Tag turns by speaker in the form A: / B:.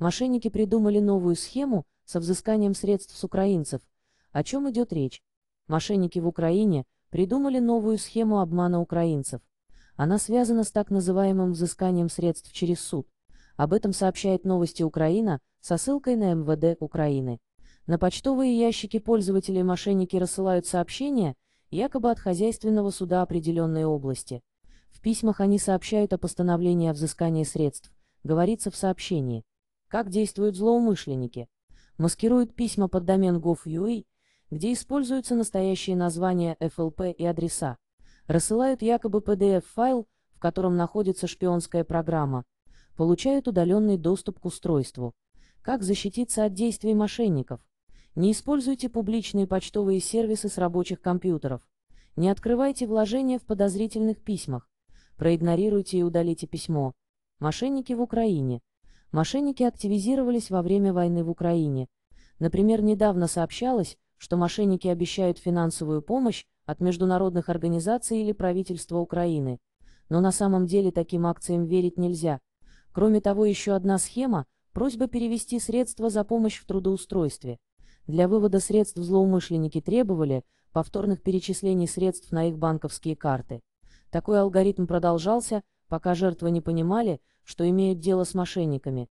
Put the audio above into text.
A: Мошенники придумали новую схему со взысканием средств с украинцев. О чем идет речь? Мошенники в Украине придумали новую схему обмана украинцев. Она связана с так называемым взысканием средств через суд. Об этом сообщает новости Украина со ссылкой на МВД Украины. На почтовые ящики пользователей мошенники рассылают сообщения, якобы от хозяйственного суда определенной области. В письмах они сообщают о постановлении о взыскании средств, говорится в сообщении. Как действуют злоумышленники? Маскируют письма под домен gov.ua, где используются настоящие названия FLP и адреса. Рассылают якобы PDF-файл, в котором находится шпионская программа. Получают удаленный доступ к устройству. Как защититься от действий мошенников? Не используйте публичные почтовые сервисы с рабочих компьютеров. Не открывайте вложения в подозрительных письмах. Проигнорируйте и удалите письмо. Мошенники в Украине. Мошенники активизировались во время войны в Украине. Например, недавно сообщалось, что мошенники обещают финансовую помощь от международных организаций или правительства Украины. Но на самом деле таким акциям верить нельзя. Кроме того, еще одна схема – просьба перевести средства за помощь в трудоустройстве. Для вывода средств злоумышленники требовали повторных перечислений средств на их банковские карты. Такой алгоритм продолжался, пока жертвы не понимали, что имеют дело с мошенниками